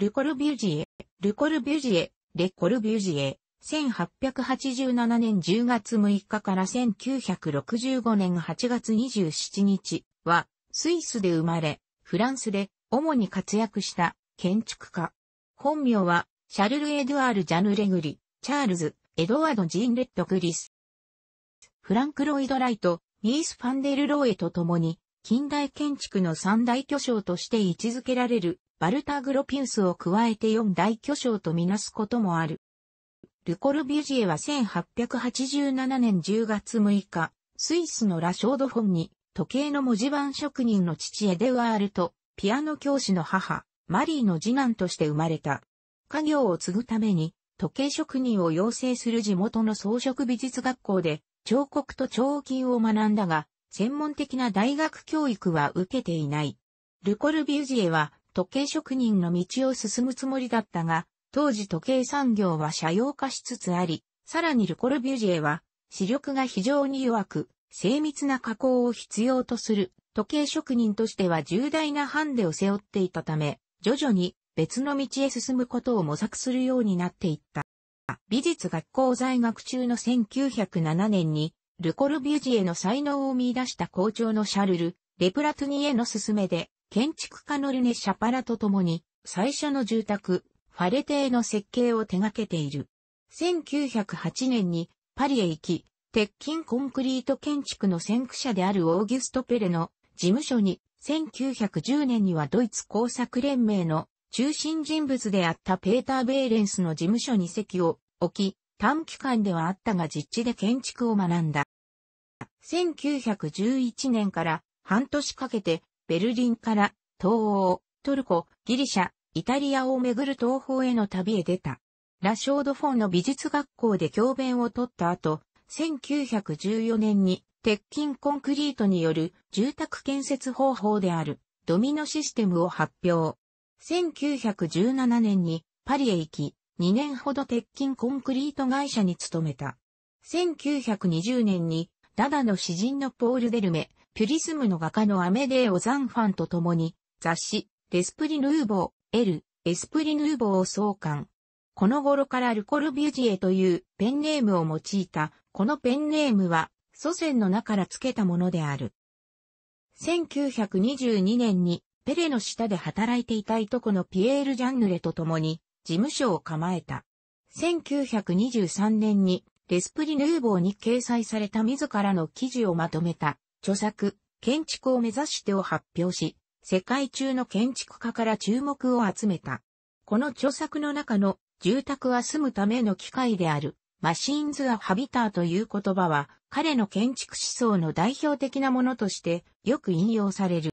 ルコルビュジエ、ルコルビュジエ、レコルビュジエ、1887年10月6日から1965年8月27日は、スイスで生まれ、フランスで主に活躍した建築家。本名は、シャルル・エドゥアール・ジャヌレグリ、チャールズ、エドワード・ジンレッド・グリス。フランク・ロイド・ライト、ニース・ファンデル・ローエと共に、近代建築の三大巨匠として位置づけられるバルタグロピウスを加えて四大巨匠とみなすこともある。ルコルビュジエは1887年10月6日、スイスのラショードフォンに、時計の文字盤職人の父エデワールと、ピアノ教師の母、マリーの次男として生まれた。家業を継ぐために、時計職人を養成する地元の装飾美術学校で、彫刻と彫金を学んだが、専門的な大学教育は受けていない。ルコルビュジエは、時計職人の道を進むつもりだったが、当時時計産業は社用化しつつあり、さらにルコルビュジエは、視力が非常に弱く、精密な加工を必要とする時計職人としては重大なハンデを背負っていたため、徐々に別の道へ進むことを模索するようになっていった。美術学校在学中の1907年に、ルコルビュジエの才能を見出した校長のシャルル、レプラトニエの勧めで、建築家のルネ・シャパラと共に、最初の住宅、ファレテへの設計を手掛けている。1908年にパリへ行き、鉄筋コンクリート建築の先駆者であるオーギュスト・ペレの事務所に、1910年にはドイツ工作連盟の中心人物であったペーター・ベーレンスの事務所に席を置き、短期間ではあったが実地で建築を学んだ。1911年から半年かけてベルリンから東欧、トルコ、ギリシャ、イタリアをめぐる東方への旅へ出た。ラショード・フォンの美術学校で教鞭を取った後、1914年に鉄筋コンクリートによる住宅建設方法であるドミノシステムを発表。1917年にパリへ行き、2年ほど鉄筋コンクリート会社に勤めた。1920年にダダの詩人のポール・デルメ、ピュリスムの画家のアメデーオ・ザンファンと共に、雑誌、デスプリ・ヌーボー、エル、エスプリ・ヌーボーを創刊。この頃からルコルビュジエというペンネームを用いた、このペンネームは、祖先の名から付けたものである。1922年に、ペレの下で働いていたいとこのピエール・ジャンヌレと共に、事務所を構えた。1923年に、デスプリ・ヌーボーに掲載された自らの記事をまとめた、著作、建築を目指してを発表し、世界中の建築家から注目を集めた。この著作の中の住宅は住むための機械である、マシーンズ・ア・ハビターという言葉は、彼の建築思想の代表的なものとしてよく引用される。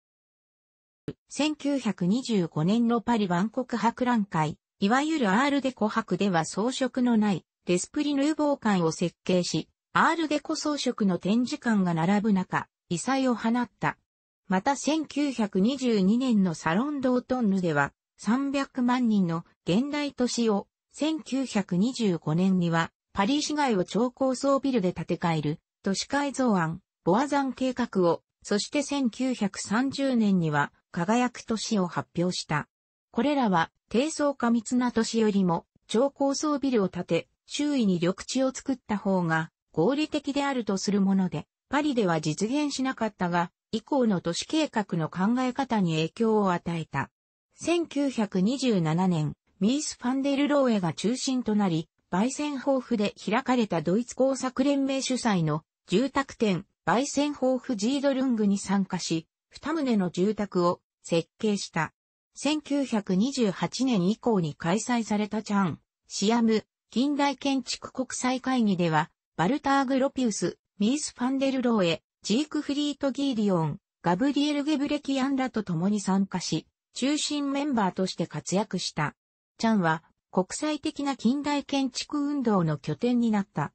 1925年のパリ万国博覧会、いわゆるアールデコ博では装飾のないデスプリヌーボー館を設計し、アールデコ装飾の展示館が並ぶ中、異彩を放った。また1922年のサロンドートンヌでは300万人の現代都市を1925年にはパリ市街を超高層ビルで建て替える都市改造案、ボアザン計画を、そして1930年には輝く都市を発表した。これらは低層過密な都市よりも超高層ビルを建て、周囲に緑地を作った方が合理的であるとするもので、パリでは実現しなかったが、以降の都市計画の考え方に影響を与えた。1927年、ミース・ファンデル・ローエが中心となり、焙煎豊富で開かれたドイツ工作連盟主催の住宅店、焙煎豊富ジードルングに参加し、二棟の住宅を設計した。1928年以降に開催されたチャン、シアム、近代建築国際会議では、バルターグ・ロピウス、ミース・ファンデルローエ、ジークフリート・ギーリオン、ガブリエル・ゲブレキアンらと共に参加し、中心メンバーとして活躍した。チャンは国際的な近代建築運動の拠点になった。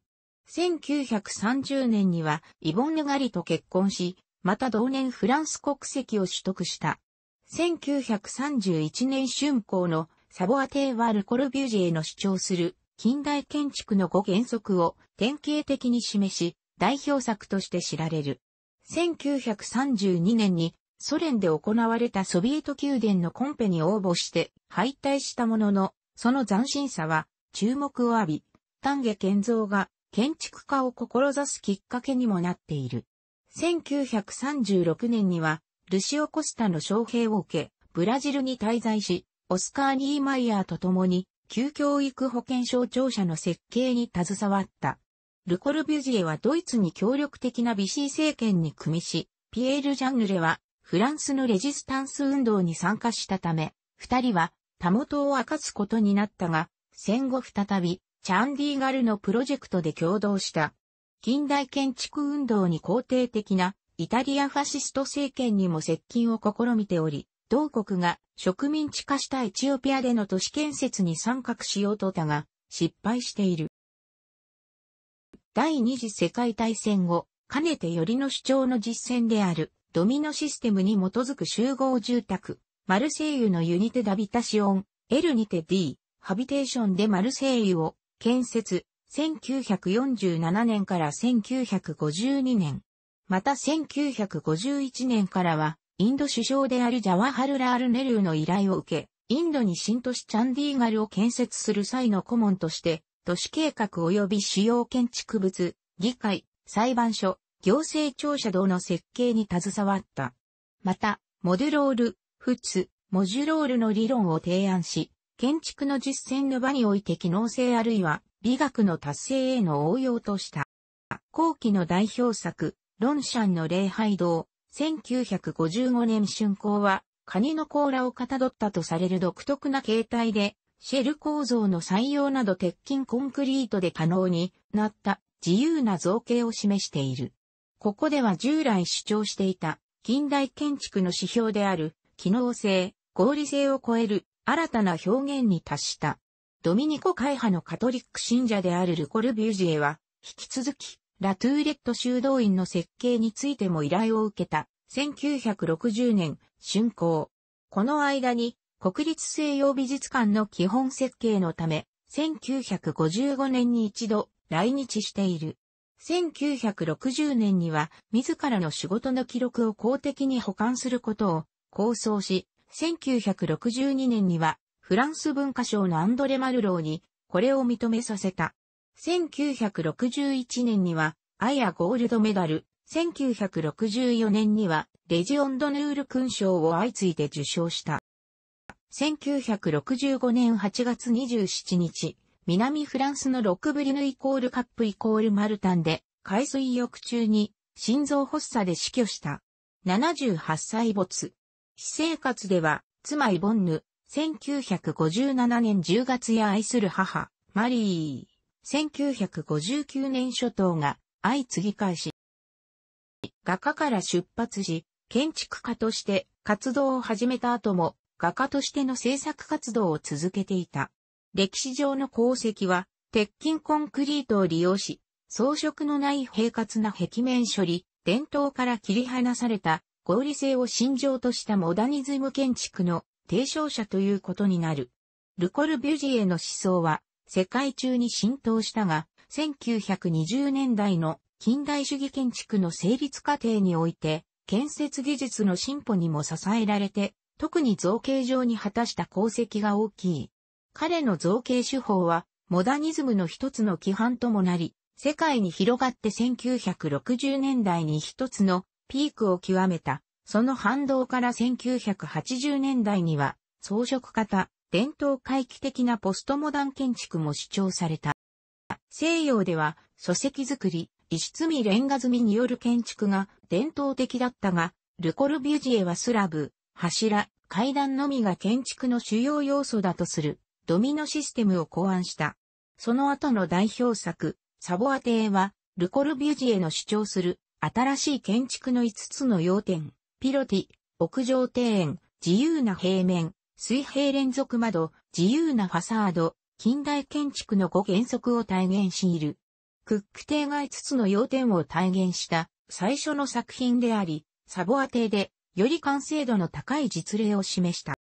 1930年にはイボンヌ・ガリと結婚し、また同年フランス国籍を取得した。1931年春光のサボアテーワ・ール・コルビュージへの主張する近代建築の5原則を典型的に示し、代表作として知られる。1932年にソ連で行われたソビエト宮殿のコンペに応募して敗退したものの、その斬新さは注目を浴び、丹下健三が建築家を志すきっかけにもなっている。1936年には、ルシオ・コスタの招聘を受け、ブラジルに滞在し、オスカー・ニーマイヤーと共に、旧教育保険省庁舎の設計に携わった。ルコルビュジエはドイツに協力的なビシー政権に組みし、ピエール・ジャングレはフランスのレジスタンス運動に参加したため、二人は他元を明かすことになったが、戦後再びチャンディーガルのプロジェクトで共同した。近代建築運動に肯定的なイタリアファシスト政権にも接近を試みており、同国が植民地化したエチオピアでの都市建設に参画しようとたが、失敗している。第二次世界大戦後、かねてよりの主張の実践である、ドミノシステムに基づく集合住宅、マルセイユのユニテダビタシオン、L にて D、ハビテーションでマルセイユを建設、1947年から1952年。また1951年からは、インド首相であるジャワハルラール・ネルーの依頼を受け、インドに新都市チャンディーガルを建設する際の顧問として、都市計画及び主要建築物、議会、裁判所、行政庁舎等の設計に携わった。また、モデュロール、フッツ、モジュロールの理論を提案し、建築の実践の場において機能性あるいは美学の達成への応用とした。後期の代表作、ロンシャンの礼拝堂、1955年竣工は、カニの甲羅をかたどったとされる独特な形態で、シェル構造の採用など鉄筋コンクリートで可能になった自由な造形を示している。ここでは従来主張していた近代建築の指標である機能性、合理性を超える新たな表現に達した。ドミニコ会派のカトリック信者であるルコルビュージエは引き続きラトゥーレット修道院の設計についても依頼を受けた1960年竣工。この間に国立西洋美術館の基本設計のため、1955年に一度来日している。1960年には自らの仕事の記録を公的に保管することを構想し、1962年にはフランス文化省のアンドレ・マルローにこれを認めさせた。1961年にはアイアゴールドメダル、1964年にはレジオンドヌール勲章を相次いで受賞した。1965年8月27日、南フランスのロックブリヌイコールカップイコールマルタンで、海水浴中に心臓発作で死去した。78歳没。私生活では、妻イボンヌ、1957年10月や愛する母、マリー、1959年初頭が相次ぎ返し、画家から出発し、建築家として活動を始めた後も画家としての制作活動を続けていた。歴史上の功績は、鉄筋コンクリートを利用し、装飾のない平滑な壁面処理、伝統から切り離された合理性を信条としたモダニズム建築の提唱者ということになる。ルコルビュジエの思想は世界中に浸透したが、1920年代の近代主義建築の成立過程において、建設技術の進歩にも支えられて、特に造形上に果たした功績が大きい。彼の造形手法は、モダニズムの一つの規範ともなり、世界に広がって1960年代に一つのピークを極めた。その反動から1980年代には、装飾型、伝統回帰的なポストモダン建築も主張された。西洋では、書籍作り、石積みレンガ積みによる建築が伝統的だったが、ルコルビュジエはスラブ、柱、階段のみが建築の主要要素だとするドミノシステムを考案した。その後の代表作、サボア邸は、ルコルビュジエの主張する新しい建築の5つの要点、ピロティ、屋上庭園、自由な平面、水平連続窓、自由なファサード、近代建築の5原則を体現している。クック邸が5つの要点を体現した最初の作品であり、サボア邸でより完成度の高い実例を示した。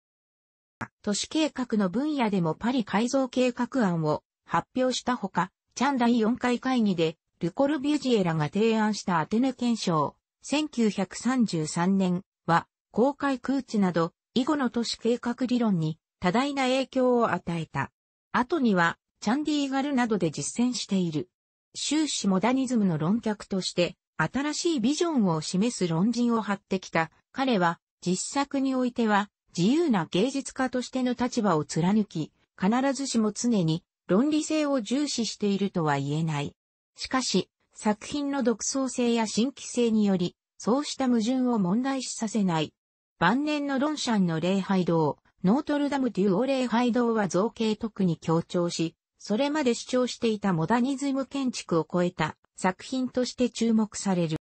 都市計画の分野でもパリ改造計画案を発表したほか、チャン第4回会議で、ルコルビュジエラが提案したアテネ憲章、1933年は、公開空地など、以後の都市計画理論に多大な影響を与えた。後には、チャンディーガルなどで実践している。終始モダニズムの論客として、新しいビジョンを示す論人を張ってきた彼は実作においては自由な芸術家としての立場を貫き、必ずしも常に論理性を重視しているとは言えない。しかし、作品の独創性や新規性により、そうした矛盾を問題視させない。晩年のロンシャンの礼拝堂、ノートルダムデュオ礼拝堂は造形特に強調し、それまで主張していたモダニズム建築を超えた作品として注目される。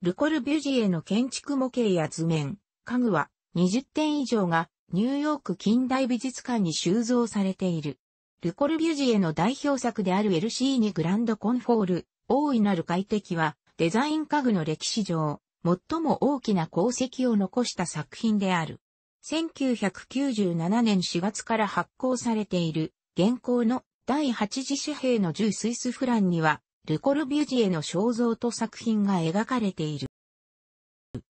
ルコルビュジエの建築模型や図面、家具は20点以上がニューヨーク近代美術館に収蔵されている。ルコルビュジエの代表作である LC にグランドコンフォール、大いなる快適はデザイン家具の歴史上、最も大きな功績を残した作品である。1997年4月から発行されている現行の第8次紙幣の10スイスフランにはルコルビュジエの肖像と作品が描かれている。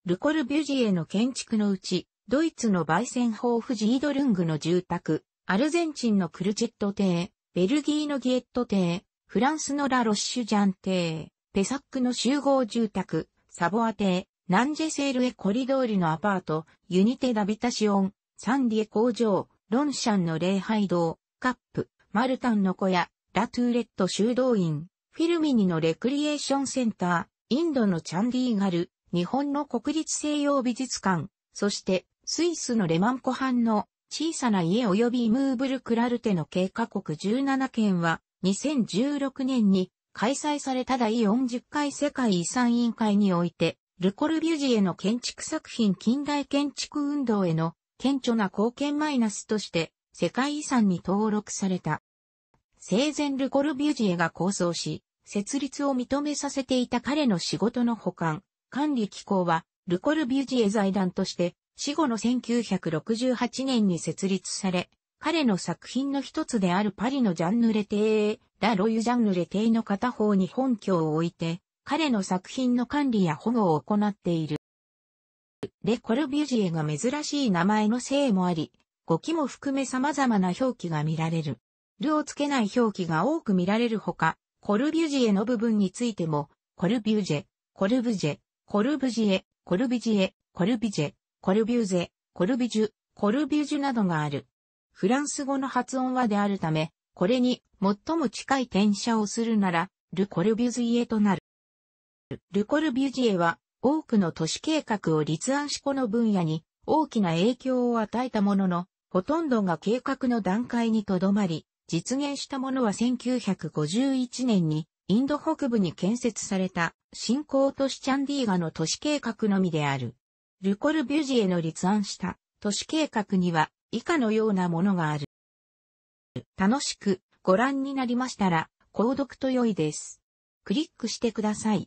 ルコルビュジエの建築のうち、ドイツのバイセンホーフジードルングの住宅、アルゼンチンのクルチェット邸、ベルギーのギエット邸、フランスのラ・ロッシュジャン邸、ペサックの集合住宅、サボア邸、ナンジェセールエコリドールのアパート、ユニテ・ダビタシオン、サンディエ工場、ロンシャンの礼拝堂、カップ、マルタンの小屋、ラトゥーレット修道院、フィルミニのレクリエーションセンター、インドのチャンディーガル、日本の国立西洋美術館、そしてスイスのレマン湖畔の小さな家及びムーブル・クラルテの計画国17件は2016年に開催された第40回世界遺産委員会において、ルコルビュジエの建築作品近代建築運動への顕著な貢献マイナスとして世界遺産に登録された。生前ルコルビュジエが構想し、設立を認めさせていた彼の仕事の保管、管理機構は、ルコルビュジエ財団として、死後の1968年に設立され、彼の作品の一つであるパリのジャンヌレー、ラ・ロユ・ジャンヌレーの片方に本拠を置いて、彼の作品の管理や保護を行っている。レ・コルビュジエが珍しい名前のせいもあり、語記も含め様々な表記が見られる。ルをつけない表記が多く見られるほか、コルビュジエの部分についても、コルビュジェ、コルブジェ、コルブジエ、コルビジエ、コルビジェ、コルビューゼ、コルビジュ、コルビュジュなどがある。フランス語の発音はであるため、これに最も近い転写をするなら、ル・コルビュジエとなる。ル・コルビュジエは、多くの都市計画を立案しこの分野に大きな影響を与えたものの、ほとんどが計画の段階にとどまり、実現したものは1951年にインド北部に建設された新興都市チャンディーガの都市計画のみである。ルコルビュジエの立案した都市計画には以下のようなものがある。楽しくご覧になりましたら、購読と良いです。クリックしてください。